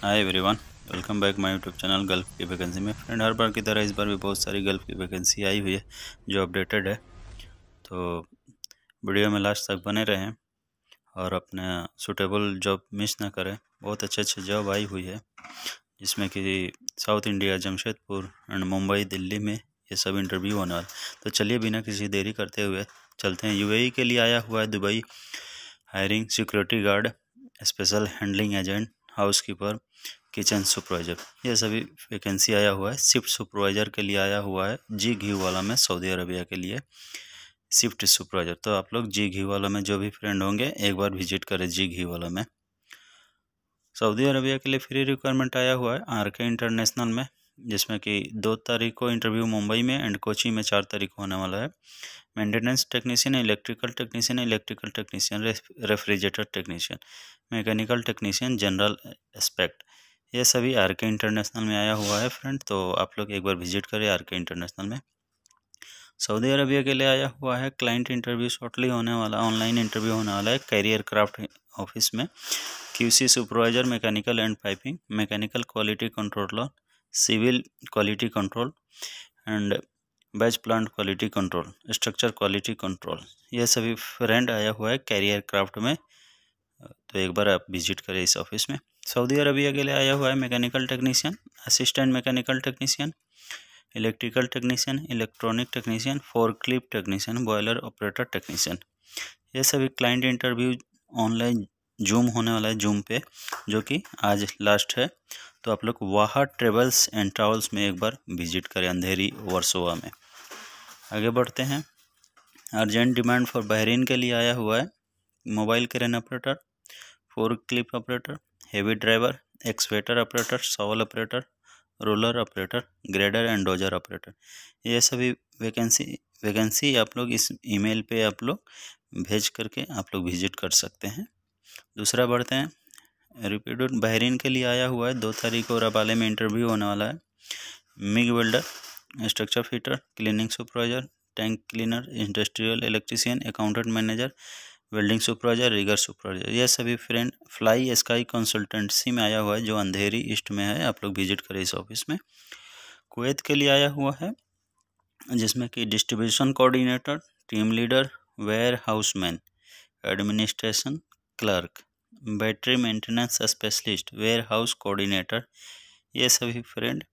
hi everyone welcome back my YouTube channel Gulf की vacancy में friend हर बार की तरह इस बार भी बहुत सारी गल्फ की वैकेंसी आई हुई है जो अपडेटेड है तो वीडियो में लास्ट तक बने रहें और अपने सुटेबल जॉब मिस ना करें बहुत अच्छे अच्छे जॉब आई हुई है जिसमें कि South India Jamshedpur and Mumbai Delhi में ये सब इंटरव्यू होने वाले तो चलिए बिना किसी देरी करते हुए चलते हैं यू e के लिए आया हुआ है Dubai hiring security guard special handling agent housekeeper kitchen supervisor ये सभी वैकेंसी आया हुआ है शिफ्ट सुपरवाइज़र के लिए आया हुआ है जी घी वाला में सऊदी अरबिया के लिए शिफ्ट सुपरवाइज़र तो आप लोग जी घी वाला में जो भी फ्रेंड होंगे एक बार विजिट करें जी घी वाला में सऊदी अरबिया के लिए फ्री रिक्वायरमेंट आया हुआ है आर के इंटरनेशनल में जिसमें कि दो तारीख को इंटरव्यू मुंबई में एंड कोची में चार तारीख को होने वाला है maintenance technician electrical technician electrical technician refrigerator technician mechanical technician general aspect ये सभी आर के इंटरनेशनल में आया हुआ है फ्रेंड तो आप लोग एक बार विजिट करें आर के इंटरनेशनल में सऊदी अरबिया के लिए आया हुआ है क्लाइंट इंटरव्यू शॉर्टली होने वाला ऑनलाइन इंटरव्यू होने वाला है कैरियर क्राफ्ट ऑफिस में QC supervisor mechanical and piping mechanical quality controller civil quality control and batch plant quality control structure quality control ये सभी फ्रेंड आया हुआ है कैरियर क्राफ्ट में तो एक बार आप विजिट करें इस ऑफिस में सऊदी अरबिया के लिए आया हुआ है mechanical technician assistant mechanical technician electrical technician electronic technician clip technician boiler operator technician ये सभी क्लाइंट इंटरव्यू ऑनलाइन जूम होने वाला है जूम पे जो कि आज लास्ट है तो आप लोग वाहा ट्रेवल्स एंड ट्रावल्स में एक बार विजिट करें अंधेरी वर्सोवा में आगे बढ़ते हैं अर्जेंट डिमांड फॉर बहरीन के लिए आया हुआ है mobile crane operator forklift operator heavy driver excavator operator shovel operator roller operator grader and dozer operator ये सभी वैकेंसी वैकेंसी आप लोग इस ईमेल पे आप लोग भेज करके आप लोग विजिट कर सकते हैं दूसरा बढ़ते हैं रिपीट बहरीन के लिए आया हुआ है दो तारीख को रबाले में इंटरव्यू होने वाला है MIG welder structure fitter cleaning supervisor tank cleaner industrial electrician accountant manager welding supervisor rigger supervisor यह सभी फ्रेंड फ्लाई स्काई कंसल्टेंसी में आया हुआ है जो अंधेरी ईस्ट में है आप लोग विजिट करें इस ऑफिस में कुवैत के लिए आया हुआ है जिसमें कि distribution coordinator team leader warehouseman administration clerk battery maintenance specialist warehouse coordinator ये सभी फ्रेंड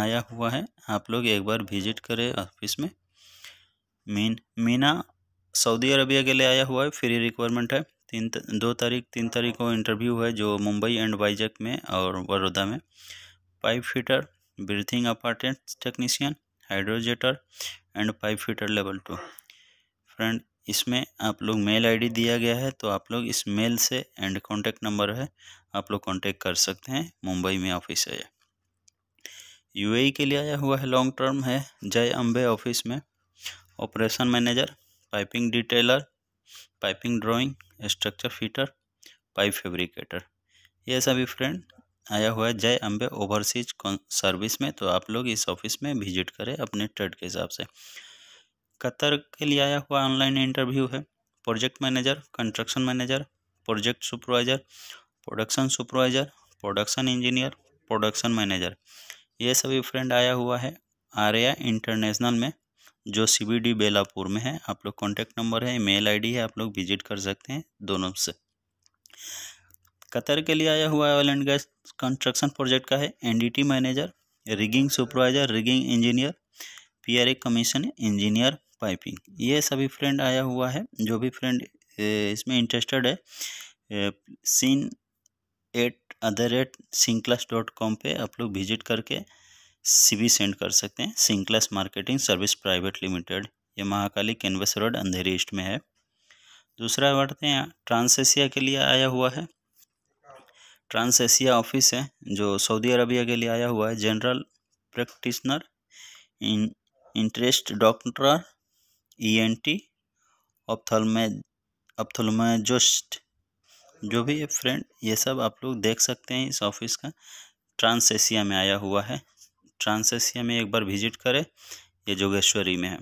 आया हुआ है आप लोग एक बार विजिट करें ऑफिस में मीन मीना सऊदी अरबिया के लिए आया हुआ है फ्री रिक्वायरमेंट है तीन त, दो तारीख तीन तारीख को इंटरव्यू है जो मुंबई एंड वाइजैक में और बड़ौदा में pipe fitter breathing apparatus technician hydrojetter and pipe fitter level two friend इसमें आप लोग मेल आईडी दिया गया है तो आप लोग इस मेल से एंड कॉन्टेक्ट नंबर है आप लोग कॉन्टेक्ट कर सकते हैं मुंबई में ऑफिस है यू के लिए आया हुआ है लॉन्ग टर्म है जय अम्बे ऑफिस में operation manager piping detailer piping drawing structure fitter pipe fabricator ये सभी फ्रेंड आया हुआ है जय अम्बे ओवरसीज सर्विस में तो आप लोग इस ऑफिस में विजिट करें अपने ट्रेड के हिसाब से कतर के लिए आया हुआ ऑनलाइन इंटरव्यू है project manager construction manager project supervisor production supervisor production engineer production manager ये सभी फ्रेंड आया हुआ है आर्या इंटरनेशनल में जो सीबीडी बेलापुर में है आप लोग कॉन्टैक्ट नंबर है मेल आईडी है आप लोग विजिट कर सकते हैं दोनों से कतर के लिए आया हुआ oil and gas construction project का है NDT manager rigging supervisor rigging engineer PRA commission engineer piping ये सभी फ्रेंड आया हुआ है जो भी फ्रेंड इसमें इंटरेस्टेड है CN at the rate Sinclus dot com पर आप लोग विजिट करके सीवी सेंड कर सकते हैं Sinclus marketing service private limited ये Mahakali Caves road Andheri east में है दूसरा बढ़ते हैं एशिया के लिए आया हुआ है एशिया ऑफिस है जो सऊदी अरबिया के लिए आया हुआ है general practitioner interest doctor E N T ऑप्थलमे ऑप्थलमेजोस्ट जो भी है फ्रेंड ये सब आप लोग देख सकते हैं इस ऑफिस का ट्रांस एशिया में आया हुआ है ट्रांस एशिया में एक बार विजिट करें ये जोगेश्वरी में है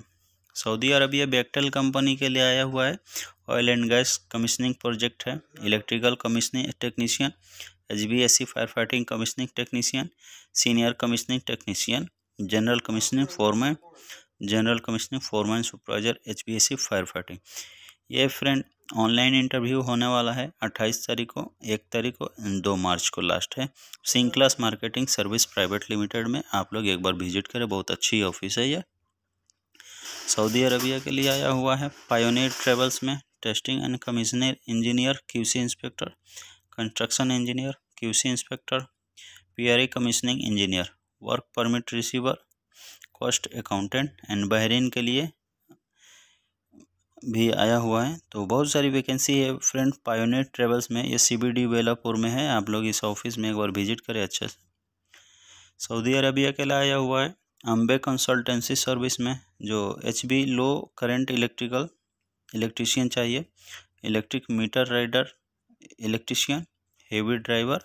सऊदी अरबिया बेक्टल कंपनी के लिए आया हुआ है oil and gas commissioning project है electrical commissioning technician H B S C fire fighting commissioning technician senior commissioning technician general commissioning foreman general commissioner foreman supervisor H B S C fire fighting ये friend online interview होने वाला है अट्ठाईस तारीख को एक तारीख को दो मार्च को लास्ट है सिंह class marketing service private limited में आप लोग एक बार विजिट करें बहुत अच्छी ऑफिस है ये सऊदी अरबिया के लिए आया हुआ है पायोनियर ट्रेवल्स में testing and commissioner engineer QC inspector construction engineer QC inspector PRE commissioning engineer work permit receiver cost accountant and Bahrain के लिए भी आया हुआ है तो बहुत सारी वैकेंसी है फ्रेंड पायोनियर ट्रेवल्स में ये सीबीडी बेलापुर में है आप लोग इस ऑफिस में एक बार विजिट करें अच्छे से सऊदी अरबिया के लिए आया हुआ है अम्बे कंसल्टेंसी सर्विस में जो H B low current electrical electrician चाहिए electric meter reader electrician heavy driver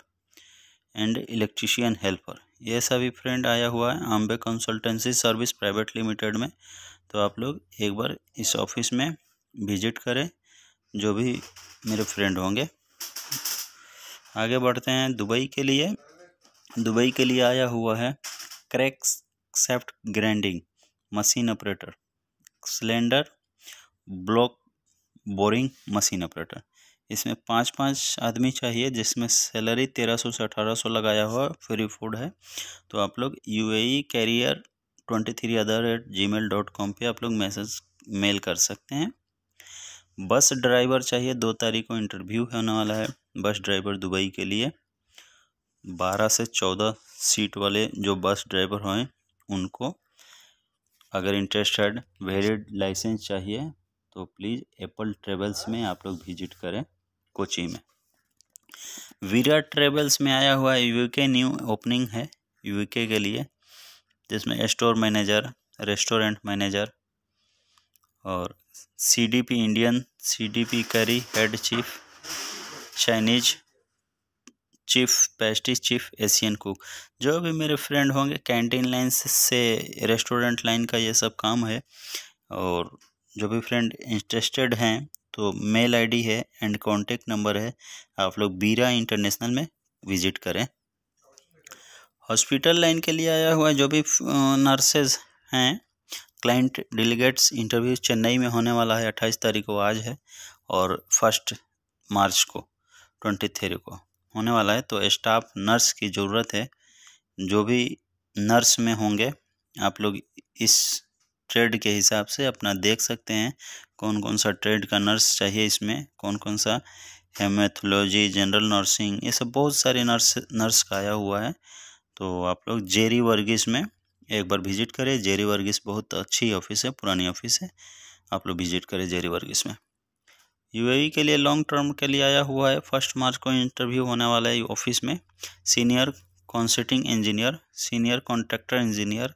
and electrician helper ये सभी फ्रेंड आया हुआ है Ambe consultancy service private limited में तो आप लोग एक बार इस ऑफिस में विजिट करें जो भी मेरे फ्रेंड होंगे आगे बढ़ते हैं दुबई के लिए दुबई के लिए आया हुआ है crankshaft grinding machine operator cylinder block boring machine operator इसमें पाँच पाँच आदमी चाहिए जिसमें सैलरी तेरह सौ से अठारह सौ लगाया हुआ फ्री फूड है तो आप लोग U A career twenty three the at Gmail dot com पर आप लोग मैसेज मेल कर सकते हैं बस ड्राइवर चाहिए दो तारीख को इंटरव्यू होने वाला है बस ड्राइवर दुबई के लिए बारह से चौदह सीट वाले जो बस ड्राइवर हों उनको अगर इंटरेस्टेड वेरिड लाइसेंस चाहिए तो प्लीज़ एप्पल ट्रेवल्स में आप लोग विजिट करें कोची में वीरा ट्रेवल्स में आया हुआ यूके न्यू ओपनिंग है यूके के लिए जिसमें स्टोर मैनेजर रेस्टोरेंट मैनेजर और CDP Indian CDP curry head chief Chinese chief pastry chief Asian cook जो भी मेरे फ्रेंड होंगे कैंटीन लाइन से रेस्टोरेंट लाइन का ये सब काम है और जो भी फ्रेंड इंटरेस्टेड हैं तो मेल आईडी है एंड कॉन्टेक्ट नंबर है आप लोग बीरा इंटरनेशनल में विज़िट करें हॉस्पिटल लाइन के लिए आया हुआ जो भी नर्सेज हैं क्लाइंट डेलीगेट्स इंटरव्यू चेन्नई में होने वाला है अट्ठाईस तारीख को आज है और फर्स्ट मार्च को ट्वेंटी थ्री को होने वाला है तो स्टाफ नर्स की ज़रूरत है जो भी नर्स में होंगे आप लोग इस ट्रेड के हिसाब से अपना देख सकते हैं कौन कौन सा ट्रेड का नर्स चाहिए इसमें कौन कौन सा हेमेथोलॉजी जनरल नर्सिंग ये सब बहुत सारे नर्स नर्स का आया हुआ है तो आप लोग जेरी वर्गीस में एक बार विजिट करें जेरी वर्गीस बहुत अच्छी ऑफिस है पुरानी ऑफिस है आप लोग विजिट करें जेरी वर्गीस में यूएई के लिए लॉन्ग टर्म के लिए आया हुआ है फर्स्ट मार्च को इंटरव्यू होने वाला है ऑफिस में senior consulting engineer senior contractor engineer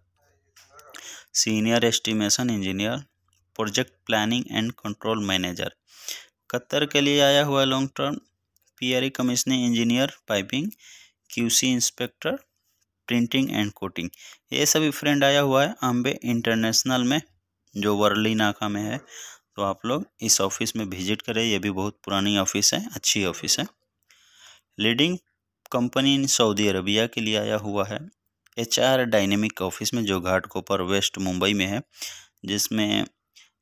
senior estimation engineer project planning and control manager Qatar के लिए आया हुआ long term PRE commissioning engineer piping QC inspector painting and coating ये सभी फ्रेंड आया हुआ है अम्बे इंटरनेशनल में जो वर्ली नाका में है तो आप लोग इस ऑफिस में विजिट करें ये भी बहुत पुरानी ऑफिस है अच्छी ऑफिस है leading company in Saudi Arabia के लिए आया हुआ है एच आर डायनेमिक ऑफिस में जो घाटकोपर वेस्ट मुंबई में है जिसमें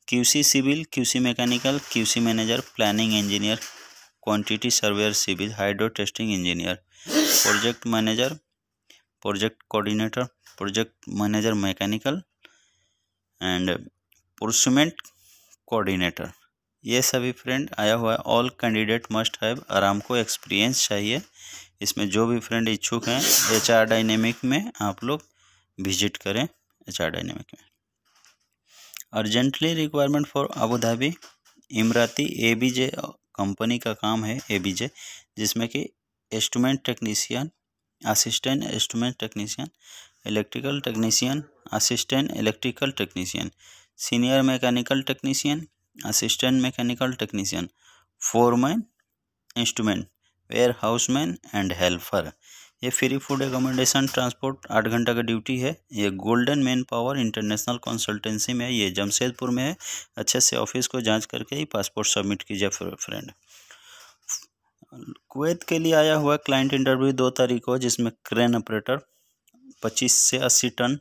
QC civil QC mechanical QC manager planning engineer quantity surveyor civil hydro testing engineer project manager project coordinator project manager mechanical and procurement coordinator ये सभी फ्रेंड आया हुआ है ऑल कैंडिडेट मस्ट हैव आराम को एक्सपीरियंस चाहिए इसमें जो भी फ्रेंड इच्छुक हैं एच आर डायनेमिक में आप लोग विजिट करें एच आर डायनेमिक में urgently requirement for Abu Dhabi Emirati A B J company का काम है ए बी जे जिसमें कि instrument technician assistant instrument technician electrical technician assistant electrical technician senior mechanical technician assistant mechanical technician foreman instrument warehouseman and helper ये free food accommodation transport आठ घंटे का duty है ये golden manpower international consultancy में है ये जमशेदपुर में है अच्छे से ऑफिस को जांच करके ही पासपोर्ट सबमिट कीजिए फ्रेंड कुवैत के लिए आया हुआ क्लाइंट इंटरव्यू दो तारीख को जिसमें क्रेन ऑपरेटर पच्चीस से अस्सी टन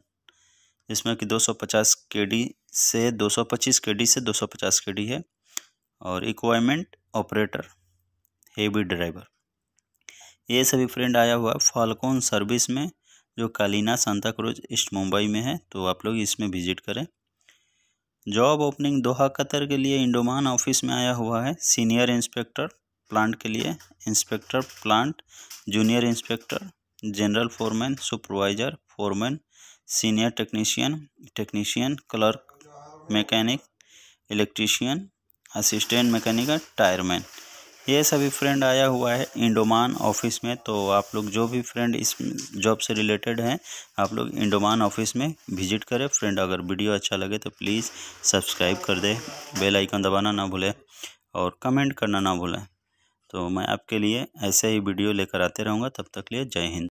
जिसमें कि दो सौ से दो सौ से दो सौ है और इक्वाइमेंट ऑपरेटर हेवी ड्राइवर ये सभी फ्रेंड आया हुआ फालकोन सर्विस में जो कालीना सांता क्रूज ईस्ट मुंबई में है तो आप लोग इसमें विजिट करें जॉब ओपनिंग दोहा कतर के लिए इंडोमान ऑफिस में आया हुआ है सीनियर इंस्पेक्टर प्लांट के लिए inspector plant junior inspector general foreman supervisor foreman senior technician technician clerk mechanic electrician assistant mechanic tyreman ये सभी फ्रेंड आया हुआ है इंडोमान ऑफिस में तो आप लोग जो भी फ्रेंड इस जॉब से रिलेटेड हैं आप लोग इंडोमान ऑफिस में विजिट करें फ्रेंड अगर वीडियो अच्छा लगे तो प्लीज़ सब्सक्राइब कर दे बेल आइकन दबाना ना भूलें और कमेंट करना ना भूलें तो मैं आपके लिए ऐसे ही वीडियो लेकर आते रहूँगा तब तक लिए जय हिंद